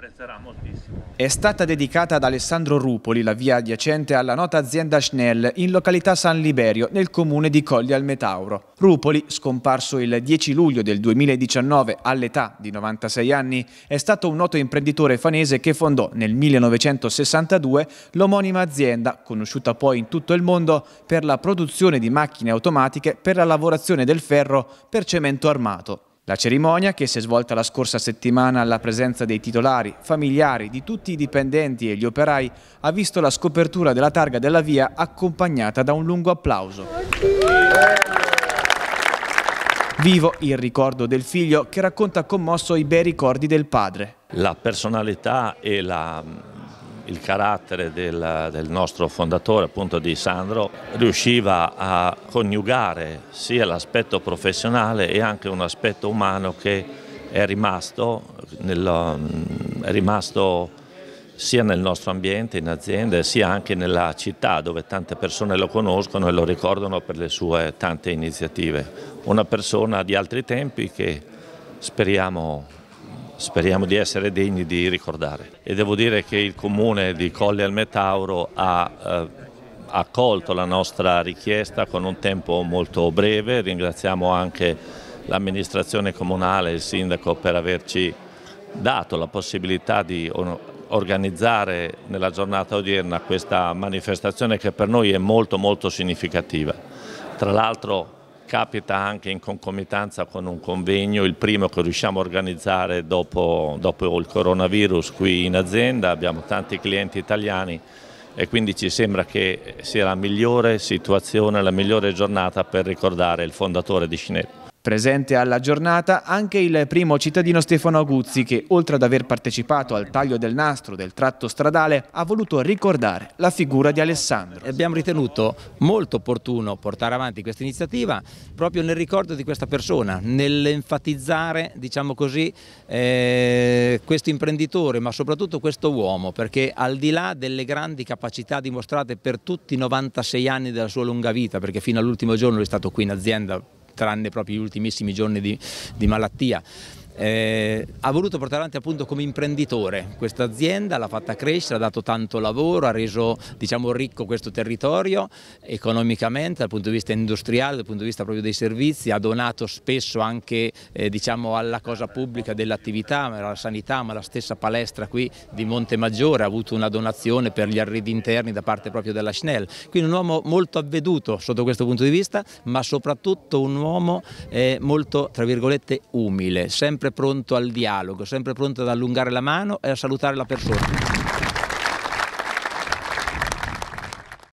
apprezzerà moltissimo. È stata dedicata ad Alessandro Rupoli la via adiacente alla nota azienda Schnell in località San Liberio nel comune di Colli al Metauro. Rupoli, scomparso il 10 luglio del 2019 all'età di 96 anni, è stato un noto imprenditore fanese che fondò nel 1962 l'omonima azienda, conosciuta poi in tutto il mondo per la produzione di macchine automatiche per la lavorazione del ferro per cemento armato. La cerimonia, che si è svolta la scorsa settimana alla presenza dei titolari, familiari, di tutti i dipendenti e gli operai, ha visto la scopertura della targa della via accompagnata da un lungo applauso. Vivo il ricordo del figlio che racconta commosso i bei ricordi del padre. La personalità e la il carattere del, del, nostro fondatore, appunto di Sandro, riusciva a coniugare sia l'aspetto professionale e anche un aspetto umano che è rimasto, nel, è rimasto sia nel nostro ambiente, in azienda, sia anche nella città dove tante persone lo conoscono e lo ricordano per le sue tante iniziative. Una persona di altri tempi che speriamo speriamo di essere degni di ricordare. E devo dire che il comune di Colle al Metauro ha eh, accolto la nostra richiesta con un tempo molto breve, ringraziamo anche l'amministrazione comunale e il sindaco per averci dato la possibilità di organizzare nella giornata odierna questa manifestazione che per noi è molto molto significativa. Tra l'altro capita anche in concomitanza con un convegno, il primo che riusciamo a organizzare dopo, dopo il coronavirus qui in azienda, abbiamo tanti clienti italiani e quindi ci sembra che sia la migliore situazione, la migliore giornata per ricordare il fondatore di Scinetti. Presente alla giornata anche il primo cittadino Stefano Aguzzi che, oltre ad aver partecipato al taglio del nastro del tratto stradale, ha voluto ricordare la figura di Alessandro. Abbiamo ritenuto molto opportuno portare avanti questa iniziativa proprio nel ricordo di questa persona, nell'enfatizzare, diciamo così, eh, questo imprenditore, ma soprattutto questo uomo, perché al di là delle grandi capacità dimostrate per tutti i 96 anni della sua lunga vita, perché fino all'ultimo giorno è stato qui in azienda tranne proprio gli ultimissimi giorni di, di malattia. Eh, ha voluto portare avanti appunto come imprenditore questa azienda, l'ha fatta crescere, ha dato tanto lavoro, ha reso diciamo, ricco questo territorio economicamente dal punto di vista industriale, dal punto di vista proprio dei servizi, ha donato spesso anche eh, diciamo, alla cosa pubblica dell'attività, alla sanità, ma la stessa palestra qui di Monte Maggiore ha avuto una donazione per gli arredi interni da parte proprio della Schnell, quindi un uomo molto avveduto sotto questo punto di vista, ma soprattutto un uomo eh, molto tra virgolette umile, sempre sempre pronto al dialogo, sempre pronto ad allungare la mano e a salutare la persona.